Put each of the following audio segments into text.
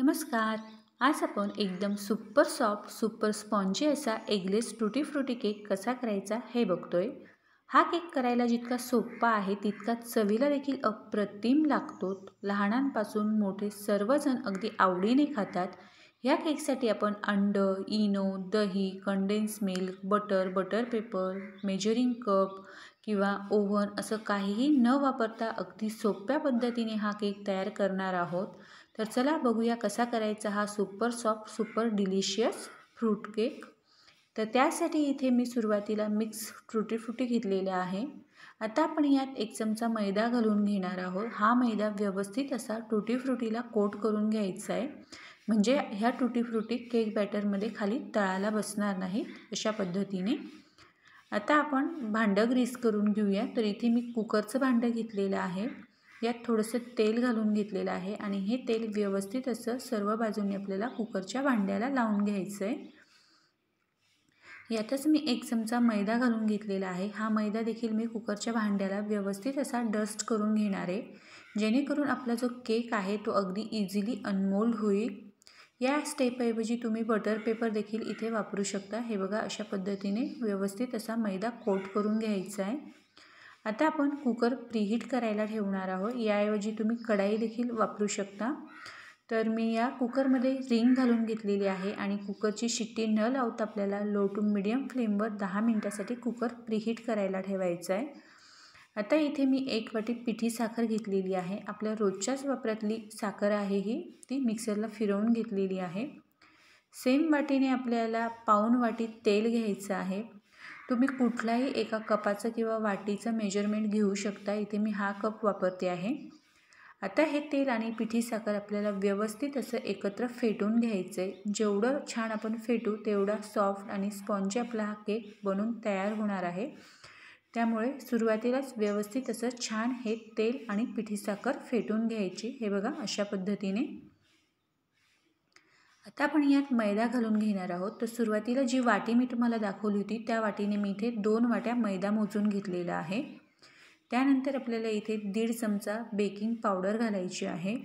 नमस्कार आज आपण एकदम सुपर सॉफ्ट सुपर स्पॉन्जी असा एगलेस टुटी फ्रुटी केक कसा करायचा हे बघतोय हा केक करायला जितका सोपा आहे तितका चवीला देखील अप्रतिम लागतो लहानांपासून मोठे सर्वजण अगदी आवडीने खातात ह्या केकसाठी आपण अंड इनो दही condense milk butter butter paper measuring cup किंवा ओव्हन असं काहीही न वापरता अगदी सोप्या पद्धतीने हा केक तयार करणार आहोत तर चला बघूया कसा करायचा हा super soft super delicious fruit cake तर त्यासाठी इथे मी सुरुवातीला मिक्स फ्रुटी फ्रुटी घेतलेल्या आहे आता आपण यात एक चमचा मैदा घालून घेणार आहोत हा मैदा व्यवस्थित असा टुटी फ्रुटीला कोट करून घ्यायचा आहे म्हणजे ह्या टुटी फ्रुटी केक बॅटरमध्ये खाली तळाला बसणार नाहीत अशा पद्धतीने आता आपण भांडं ग्रीस करून घेऊया तर इथे मी कुकरचं भांडं घेतलेलं आहे यात थोडंसं तेल घालून घेतलेलं आहे आणि हे तेल व्यवस्थित असं सर्व बाजूंनी आपल्याला कुकरच्या भांड्याला लावून घ्यायचं आहे यातच मी एक चमचा मैदा घालून घेतलेला आहे हा मैदा देखील मी कुकरच्या भांड्याला व्यवस्थित असा डस्ट करून घेणार आहे जेणेकरून आपला जो केक आहे तो अगदी इझिली अनमोल्ड होईल या स्टेपऐवजी तुम्ही बटर पेपर देखील इथे वापरू शकता हे बघा अशा पद्धतीने व्यवस्थित असा मैदा कोट करून घ्यायचा आहे आता आपण कुकर प्रीहीट करायला ठेवणार आहोत याऐवजी तुम्ही कढाई देखील वापरू शकता तर मी या कुकरमध्ये रिंग घालून घेतलेली आहे आणि कुकरची शिट्टी न लावता आपल्याला लो टू मिडियम फ्लेमवर दहा मिनटासाठी कुकर प्रीहीट करायला ठेवायचा आहे आता इथे मी एक वाटी पिठी साखर घेतलेली आहे आपल्या रोजच्याच वापरातली साखर आहे ही ती मिक्सरला फिरवून घेतलेली आहे सेम वाटीने आपल्याला पाऊन वाटी तेल घ्यायचं आहे तुम्ही कुठलाही एका कपाचं किंवा वाटीचं मेजरमेंट घेऊ शकता इथे मी हा कप वापरते आहे आता हे तेल आणि पिठी साखर आपल्याला व्यवस्थित असं एकत्र फेटून घ्यायचं आहे जेवढं छान आपण फेटू तेवढा सॉफ्ट आणि स्पॉन्जी आपला हा केक बनून तयार होणार आहे त्यामुळे सुरुवातीलाच व्यवस्थित असं छान हे तेल आणि पिठीसाखर फेटून घ्यायची हे बघा अशा पद्धतीने आता आपण यात मैदा घालून घेणार आहोत तर सुरुवातीला जी वाटी मी तुम्हाला दाखवली होती त्या वाटीने मी इथे दोन वाट्या मैदा मोजून घेतलेला आहे त्यानंतर आपल्याला इथे दीड चमचा बेकिंग पावडर घालायची आहे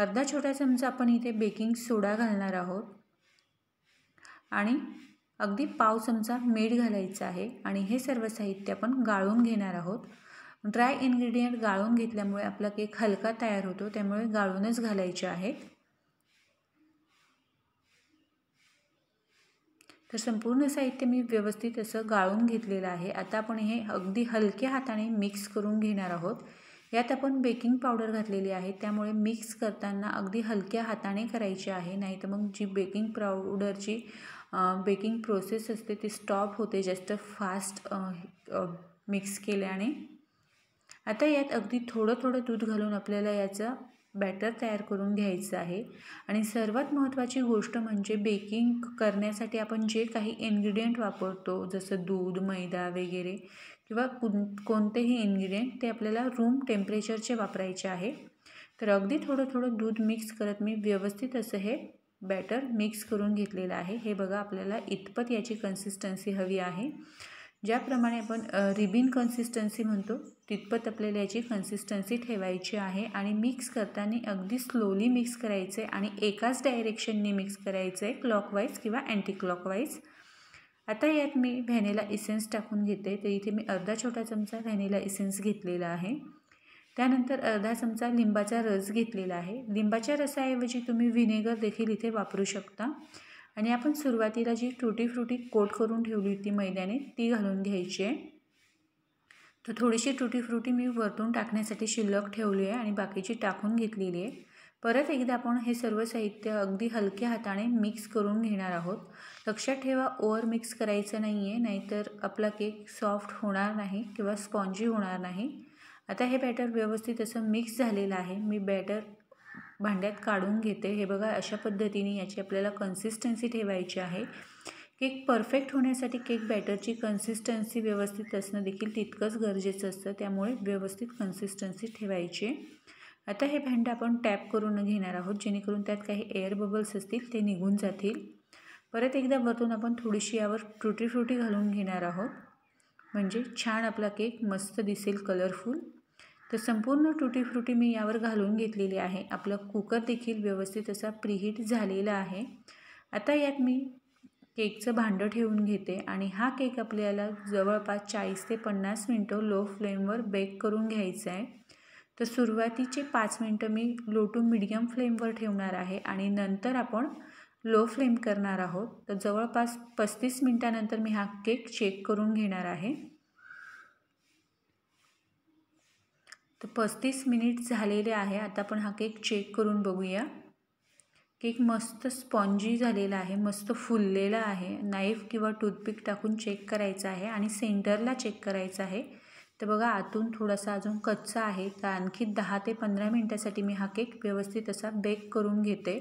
अर्धा छोटा चमचा आपण इथे बेकिंग सोडा घालणार आहोत आणि अगदी पाव चमचा मीठ घालायचं आहे आणि हे सर्व साहित्य आपण गाळून घेणार आहोत ड्राय इन्ग्रेडियंट गाळून घेतल्यामुळे आपला केक हलका तयार होतो त्यामुळे गाळूनच घालायचे आहे तर संपूर्ण साहित्य मी व्यवस्थित असं गाळून घेतलेलं आहे आता आपण हे अगदी हलक्या हाताने मिक्स करून घेणार आहोत यात आपण बेकिंग पावडर घातलेली आहे त्यामुळे मिक्स करताना अगदी हलक्या हाताने करायची आहे नाही तर मग जी बेकिंग पावडरची बेकिंग प्रोसेस असते ती स्टॉप होते जास्त फास्ट मिक्स केल्याने आता यात अगदी थोडं थोडं दूध घालून आपल्याला याचं बॅटर तयार करून घ्यायचं आहे आणि सर्वात महत्त्वाची गोष्ट म्हणजे बेकिंग करण्यासाठी आपण जे काही इन्ग्रेडियंट वापरतो जसं दूध मैदा वगैरे किंवा कोणतेही इन्ग्रेडियंट ते आपल्याला रूम टेम्परेचरचे वापरायचे आहे तर अगदी थोडं थोडं दूध मिक्स करत मी व्यवस्थित असं हे बॅटर मिक्स करून घेतलेलं आहे हे बघा आपल्याला इतपत याची कन्सिस्टन्सी हवी आहे ज्याप्रमाणे आपण रिबिन कन्सिस्टन्सी म्हणतो तितपत आपल्याला याची कन्सिस्टन्सी ठेवायची आहे आणि मिक्स करताना अगदी स्लोली मिक्स करायचे आणि एकाच डायरेक्शनने मिक्स करायचं आहे क्लॉकवाईज किंवा अँटी क्लॉकवाईज आता यात मी व्हॅनिला इसेन्स टाकून घेते तर इथे मी अर्धा छोटा चमचा व्हॅनिला इसेन्स घेतलेला आहे त्यानंतर अर्धा चमचा लिंबाचा रस घेतलेला आहे लिंबाच्या रसाऐवजी तुम्ही व्हिनेगर देखील इथे वापरू शकता आणि आपण सुरुवातीला जी टुटी फ्रुटी कोट करून ठेवली होती मैद्याने ती घालून घ्यायची आहे तर थोडीशी टुटी फ्रुटी मी वरतून टाकण्यासाठी शिल्लक ठेवली आहे आणि बाकीची टाकून घेतलेली आहे परत एकदा आपण हे सर्व साहित्य अगदी हलक्या हाताने मिक्स करून घेणार आहोत लक्षात ठेवा ओवर मिक्स करायचं नाही आहे नाहीतर आपला केक सॉफ्ट होणार नाही किंवा स्पॉन्जी होणार नाही आता हे बॅटर व्यवस्थित असं मिक्स झालेलं आहे मी बॅटर भांड्यात काढून घेते हे बघा अशा पद्धतीने याची आपल्याला कन्सिस्टन्सी ठेवायची आहे केक परफेक्ट होण्यासाठी केक बॅटरची कन्सिस्टन्सी व्यवस्थित असणं देखील तितकंच गरजेचं असतं त्यामुळे व्यवस्थित कन्सिस्टन्सी ठेवायची आता हे भांडं आपण टॅप करून घेणार आहोत जेणेकरून त्यात काही एअर बबल्स असतील ते निघून जातील परत एकदा वरतून आपण थोडीशी यावर फ्रुटी फ्रुटी घालून घेणार आहोत म्हणजे छान आपला केक मस्त दिसेल कलरफुल तर संपूर्ण टुटी फ्रुटी मी यावर घालून घेतलेली आहे आपला कुकर देखील व्यवस्थित असा प्रिहीट झालेला आहे आता यात मी केकचं भांडं ठेवून घेते आणि हा केक आपल्याला जवळपास चाळीस ते पन्नास मिनटं लो फ्लेमवर बेक करून घ्यायचं आहे तर सुरुवातीचे पाच मिनटं मी लो टू मिडियम फ्लेमवर ठेवणार आहे आणि नंतर आपण लो फ्लेम करणार आहोत तर जवळपास पस्तीस मिनटानंतर मी हा केक चेक करून घेणार आहे तर पस्तीस मिनिट झालेले आहे आता आपण हा केक चेक करून बघूया केक मस्त स्पॉन्जी झालेला आहे मस्त फुललेला आहे नाईफ किंवा टूथपिक टाकून चेक करायचा आहे आणि सेंटरला चेक करायचा आहे तर बघा आतून थोडासा अजून कच्चा आहे तर आणखी दहा ते पंधरा मिनटासाठी मी हा केक व्यवस्थित असा बेक करून घेते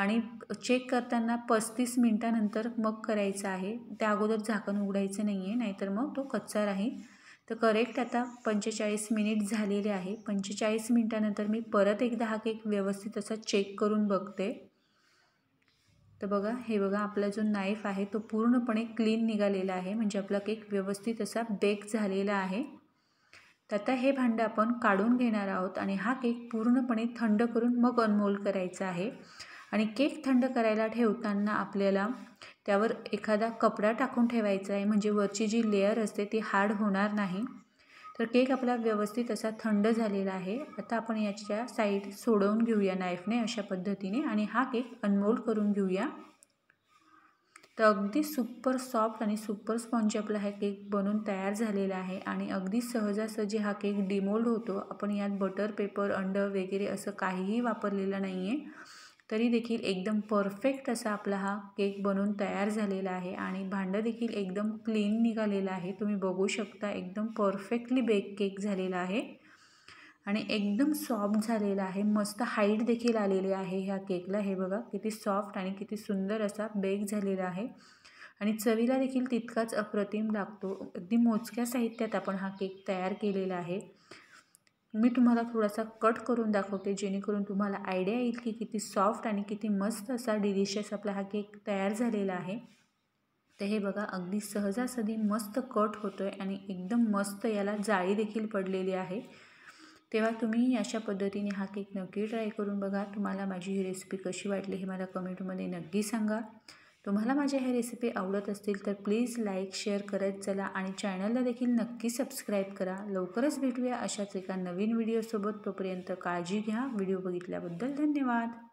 आणि चेक करताना पस्तीस मिनटानंतर मग करायचं आहे त्या अगोदर झाकण उघडायचं नाही आहे नाहीतर मग तो कच्चा राहील तर करेक्ट आता पंचेचाळीस मिनिट झालेले आहे पंचेचाळीस मिनिटानंतर मी परत एकदा हा केक व्यवस्थित असा चेक करून बघते तर बघा हे बघा आपला जो नाईफ आहे तो पूर्णपणे क्लीन निघालेला आहे म्हणजे आपला केक व्यवस्थित असा बेक झालेला आहे तर आता हे भांडं आपण काढून घेणार आहोत आणि हा केक पूर्णपणे थंड करून मग अनमोल करायचा आहे आणि केक थंड करायला ठेवताना आपल्याला त्यावर एखादा कपडा टाकून ठेवायचा आहे म्हणजे वरची जी लेअर असते ती हार्ड होणार नाही तर केक आपला व्यवस्थित असा थंड झालेला आहे आता आपण याच्या साईड सोडवून घेऊया नाईफने अशा पद्धतीने आणि हा केक अनमोल्ड करून घेऊया तर अगदी सुपर सॉफ्ट आणि सुपर स्पॉन्ज आपला हा केक बनून तयार झालेला आहे आणि अगदी सहजासहजी हा केक डिमोल्ड होतो आपण यात बटर पेपर अंड वगैरे असं काहीही वापरलेलं नाही आहे तरी देखील एकदम परफेक्ट असा आपला हा केक बनून तयार झालेला आहे आणि भांडं देखील एकदम क्लीन निघालेलं आहे तुम्ही बघू शकता एकदम परफेक्टली बेक केक झालेला आहे आणि एकदम सॉफ्ट झालेला आहे मस्त हाईट देखील आलेली आहे ह्या केकला हे बघा किती सॉफ्ट आणि किती सुंदर असा बेक झालेला आहे आणि चवीला देखील तितकाच अप्रतिम लागतो अगदी मोजक्या साहित्यात आपण हा केक तयार केलेला आहे मी तुम्हाला थोडासा कट करून दाखवते जेणेकरून तुम्हाला आयडिया येईल की किती सॉफ्ट आणि किती मस्त असा डिलिशियस आपला हा केक तयार झालेला आहे तर हे बघा अगदी सहजासहजी मस्त कट होतो आहे आणि एकदम मस्त याला जाळी देखील पडलेली आहे तेव्हा तुम्ही अशा पद्धतीने हा केक नक्की ट्राय करून बघा तुम्हाला माझी ही रेसिपी कशी वाटली हे मला कमेंटमध्ये नक्की सांगा तुम्हाला माझ्या ह्या रेसिपी आवडत असतील तर प्लीज लाईक शेअर करत चला आणि चॅनलला देखील नक्की सबस्क्राईब करा लवकरच भेटूया अशाच एका नवीन व्हिडिओसोबत तोपर्यंत काळजी घ्या व्हिडिओ बघितल्याबद्दल धन्यवाद